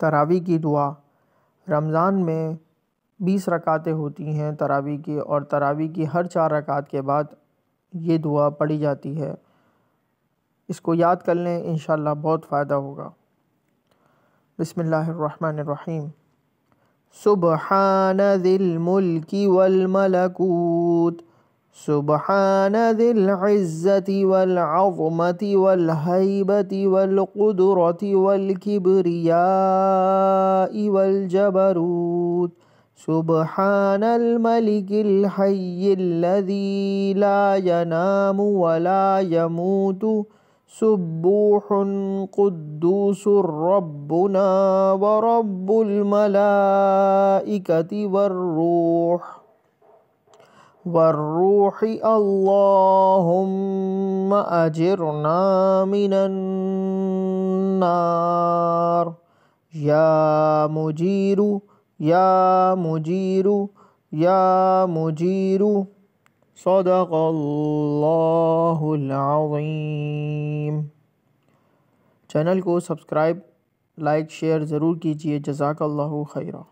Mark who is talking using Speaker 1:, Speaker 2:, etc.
Speaker 1: تراوی کی دعا رمضان میں بیس رکعتیں ہوتی ہیں تراوی کی اور تراوی کی ہر چار رکعت کے بعد یہ دعا پڑھی جاتی ہے اس کو یاد کر لیں انشاءاللہ بہت فائدہ ہوگا بسم اللہ الرحمن الرحیم سبحان ذی الملک والملکوت سبحان ذي العزة والعظمة والهيبة والقدرة والكبرياء والجبروت سبحان الملك الحي الذي لا ينام ولا يموت سبوح قدوس ربنا ورب الملائكة والروح والروح اللهم اللہ من النار یا مجیرو یا مجیرو یا مجیرو صدق غ اللہ چینل کو سبسکرائب لائک شیئر ضرور کیجئے جزاک اللہ خیرہ